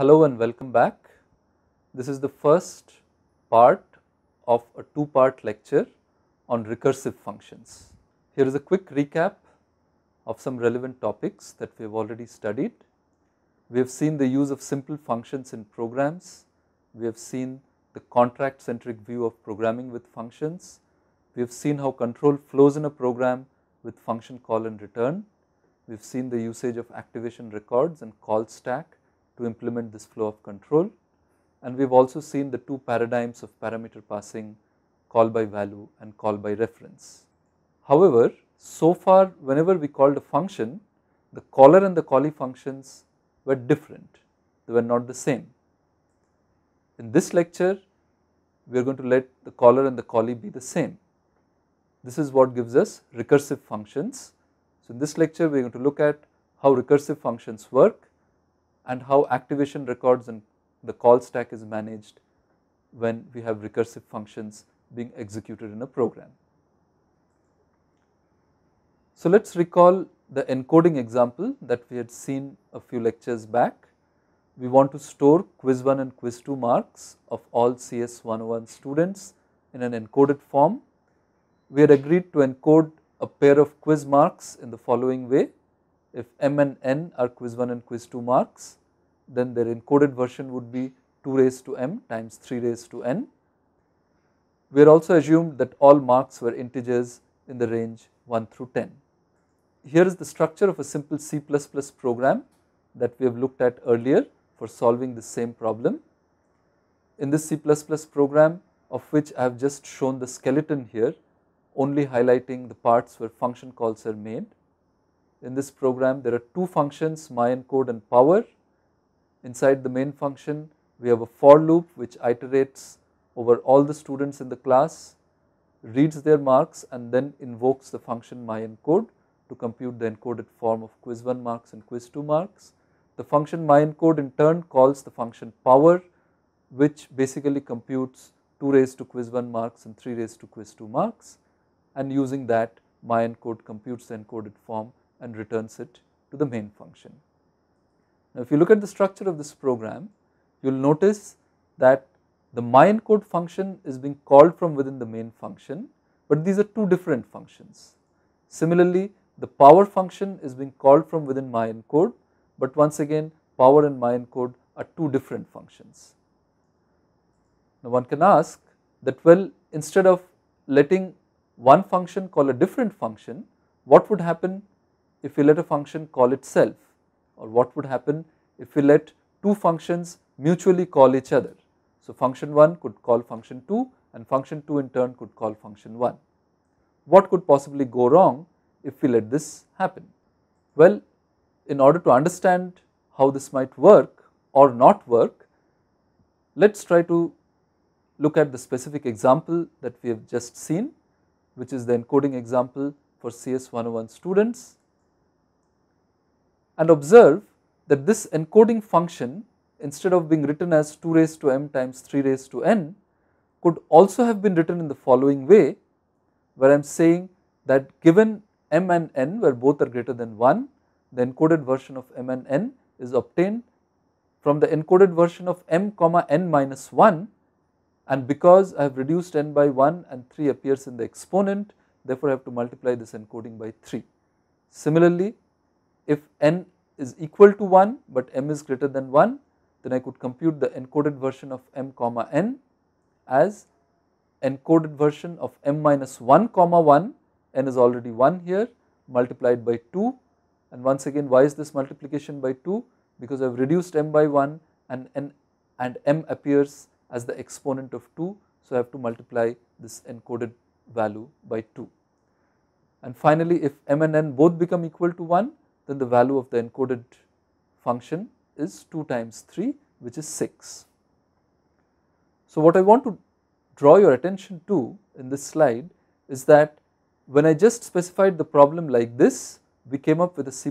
Hello and welcome back. This is the first part of a two part lecture on recursive functions. Here is a quick recap of some relevant topics that we have already studied. We have seen the use of simple functions in programs. We have seen the contract centric view of programming with functions. We have seen how control flows in a program with function call and return. We have seen the usage of activation records and call stack to implement this flow of control and we have also seen the two paradigms of parameter passing call by value and call by reference. However, so far whenever we called a function the caller and the callee functions were different, they were not the same. In this lecture we are going to let the caller and the callee be the same. This is what gives us recursive functions. So, in this lecture we are going to look at how recursive functions work and how activation records and the call stack is managed when we have recursive functions being executed in a program. So let us recall the encoding example that we had seen a few lectures back. We want to store quiz 1 and quiz 2 marks of all CS 101 students in an encoded form. We had agreed to encode a pair of quiz marks in the following way. If M and N are quiz 1 and quiz 2 marks, then their encoded version would be 2 raised to m times 3 raised to n. We are also assumed that all marks were integers in the range 1 through 10. Here is the structure of a simple C++ program that we have looked at earlier for solving the same problem. In this C++ program of which I have just shown the skeleton here only highlighting the parts where function calls are made. In this program there are two functions my encode and power Inside the main function, we have a for loop which iterates over all the students in the class, reads their marks and then invokes the function myenCode to compute the encoded form of quiz 1 marks and quiz 2 marks. The function myenCode in turn calls the function power which basically computes 2 raised to quiz 1 marks and 3 raised to quiz 2 marks and using that myenCode computes the encoded form and returns it to the main function. Now, if you look at the structure of this program, you will notice that the myencode function is being called from within the main function, but these are two different functions. Similarly, the power function is being called from within myencode, but once again power and myencode are two different functions. Now, one can ask that well instead of letting one function call a different function, what would happen if you let a function call itself? or what would happen if we let two functions mutually call each other. So, function 1 could call function 2 and function 2 in turn could call function 1. What could possibly go wrong if we let this happen? Well, in order to understand how this might work or not work, let us try to look at the specific example that we have just seen, which is the encoding example for CS101 students and observe that this encoding function instead of being written as 2 raised to m times 3 raised to n could also have been written in the following way where I am saying that given m and n where both are greater than 1 the encoded version of m and n is obtained from the encoded version of m comma n minus 1 and because I have reduced n by 1 and 3 appears in the exponent therefore I have to multiply this encoding by 3. Similarly if n is equal to 1 but m is greater than 1 then I could compute the encoded version of m comma n as encoded version of m minus 1 comma 1 n is already 1 here multiplied by 2 and once again why is this multiplication by 2 because I have reduced m by 1 and n and m appears as the exponent of 2 so I have to multiply this encoded value by 2 and finally if m and n both become equal to 1 then the value of the encoded function is 2 times 3 which is 6. So, what I want to draw your attention to in this slide is that when I just specified the problem like this, we came up with a C++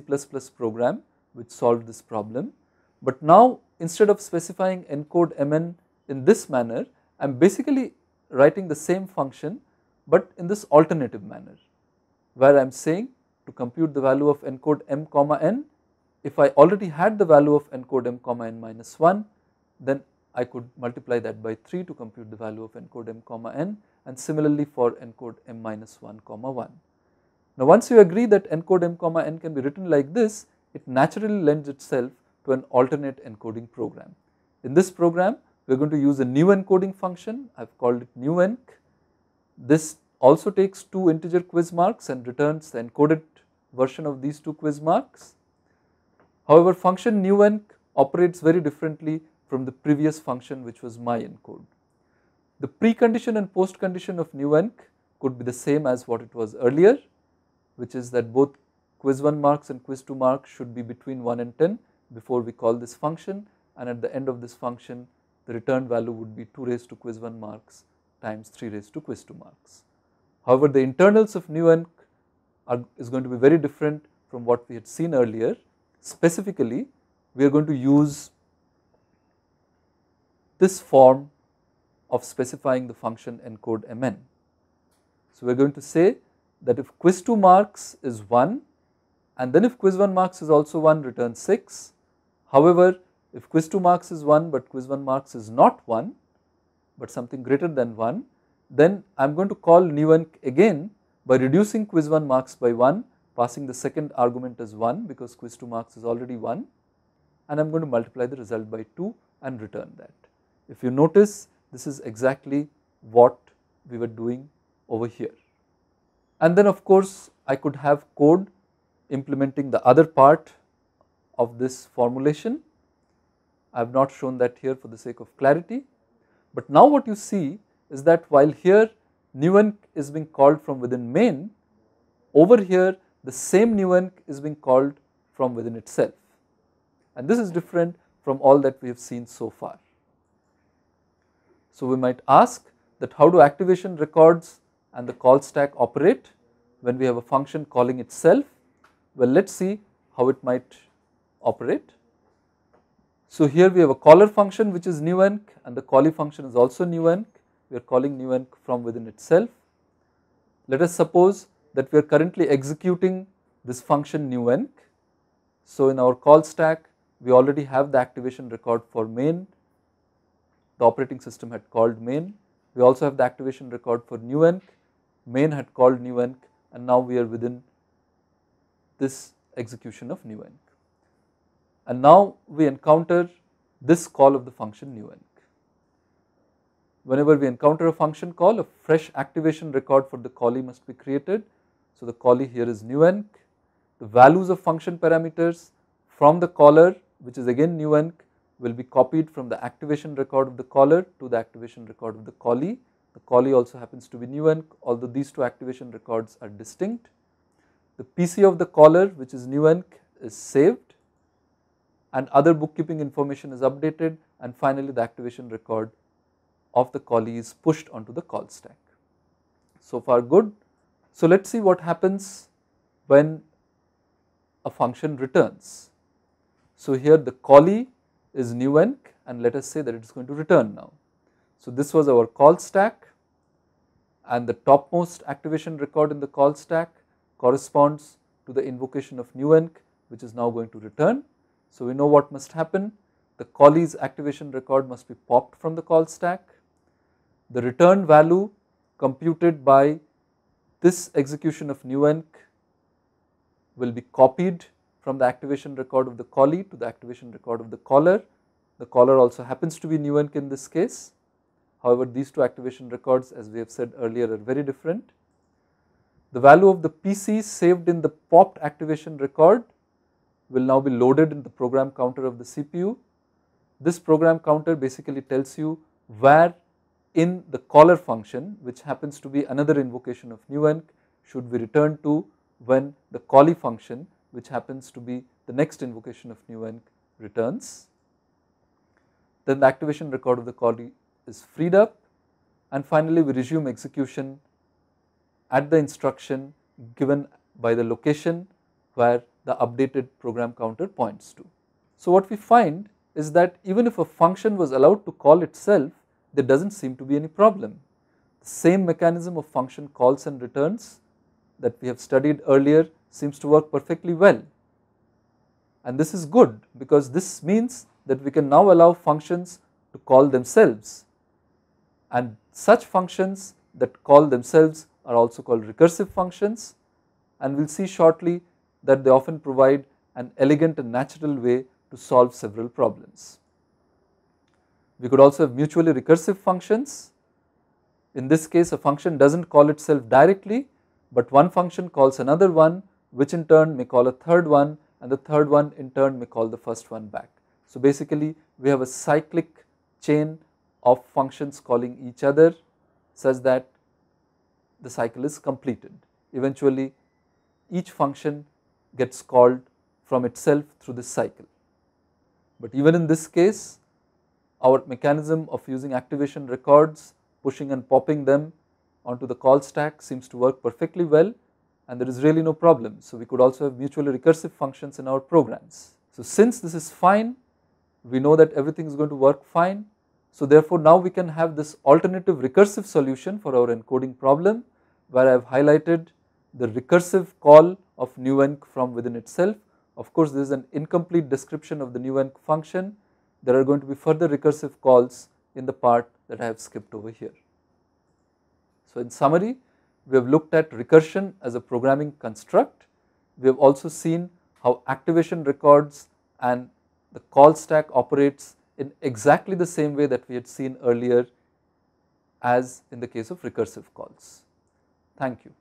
program which solved this problem. But now instead of specifying encode mn in this manner, I am basically writing the same function but in this alternative manner where I am saying to compute the value of encode m comma n. If I already had the value of encode m comma n minus 1 then I could multiply that by 3 to compute the value of encode m comma n and similarly for encode m minus 1 comma 1. Now once you agree that encode m comma n can be written like this it naturally lends itself to an alternate encoding program. In this program we are going to use a new encoding function I have called it new enc. This also takes 2 integer quiz marks and returns the encoded version of these two quiz marks. However, function new enc operates very differently from the previous function which was my encode. The precondition and postcondition of new enc could be the same as what it was earlier which is that both quiz 1 marks and quiz 2 marks should be between 1 and 10 before we call this function and at the end of this function the return value would be 2 raised to quiz 1 marks times 3 raised to quiz 2 marks. However, the internals of new enc are, is going to be very different from what we had seen earlier. Specifically, we are going to use this form of specifying the function encode mn. So, we are going to say that if quiz 2 marks is 1 and then if quiz 1 marks is also 1 return 6. However, if quiz 2 marks is 1 but quiz 1 marks is not 1 but something greater than 1 then I am going to call new one again by reducing quiz 1 marks by 1 passing the second argument as 1 because quiz 2 marks is already 1 and I am going to multiply the result by 2 and return that. If you notice this is exactly what we were doing over here. And then of course I could have code implementing the other part of this formulation. I have not shown that here for the sake of clarity. But now what you see is that while here nuanc is being called from within main, over here the same nuanc is being called from within itself. And this is different from all that we have seen so far. So we might ask that how do activation records and the call stack operate when we have a function calling itself? Well, let us see how it might operate. So here we have a caller function which is nuenc and the callee function is also nuenc we are calling new n from within itself. Let us suppose that we are currently executing this function new n. So, in our call stack we already have the activation record for main, the operating system had called main. We also have the activation record for new n, main had called new n, and now we are within this execution of new n. And now we encounter this call of the function new n whenever we encounter a function call a fresh activation record for the callee must be created. So, the callee here is nuenc, the values of function parameters from the caller which is again nuenc will be copied from the activation record of the caller to the activation record of the callee. The callee also happens to be nuenc although these two activation records are distinct. The PC of the caller which is nuenc is saved and other bookkeeping information is updated and finally the activation record of the is pushed onto the call stack. So far good. So let us see what happens when a function returns. So here the callee is new enc and let us say that it is going to return now. So this was our call stack and the topmost activation record in the call stack corresponds to the invocation of new enc which is now going to return. So we know what must happen. The callee's activation record must be popped from the call stack the return value computed by this execution of newenc will be copied from the activation record of the callee to the activation record of the caller. The caller also happens to be newenc in this case. However, these two activation records as we have said earlier are very different. The value of the PC saved in the popped activation record will now be loaded in the program counter of the CPU. This program counter basically tells you where in the caller function which happens to be another invocation of nuenc should be returned to when the callee function which happens to be the next invocation of nuenc returns. Then the activation record of the callee is freed up and finally we resume execution at the instruction given by the location where the updated program counter points to. So what we find is that even if a function was allowed to call itself there does not seem to be any problem. The same mechanism of function calls and returns that we have studied earlier seems to work perfectly well. And this is good because this means that we can now allow functions to call themselves and such functions that call themselves are also called recursive functions and we will see shortly that they often provide an elegant and natural way to solve several problems. We could also have mutually recursive functions. In this case a function does not call itself directly but one function calls another one which in turn may call a third one and the third one in turn may call the first one back. So basically we have a cyclic chain of functions calling each other such that the cycle is completed. Eventually each function gets called from itself through this cycle. But even in this case our mechanism of using activation records, pushing and popping them onto the call stack seems to work perfectly well and there is really no problem. So, we could also have mutually recursive functions in our programs. So, since this is fine, we know that everything is going to work fine. So, therefore, now we can have this alternative recursive solution for our encoding problem where I have highlighted the recursive call of nuenc from within itself. Of course, this is an incomplete description of the nuenc function there are going to be further recursive calls in the part that I have skipped over here. So in summary, we have looked at recursion as a programming construct. We have also seen how activation records and the call stack operates in exactly the same way that we had seen earlier as in the case of recursive calls. Thank you.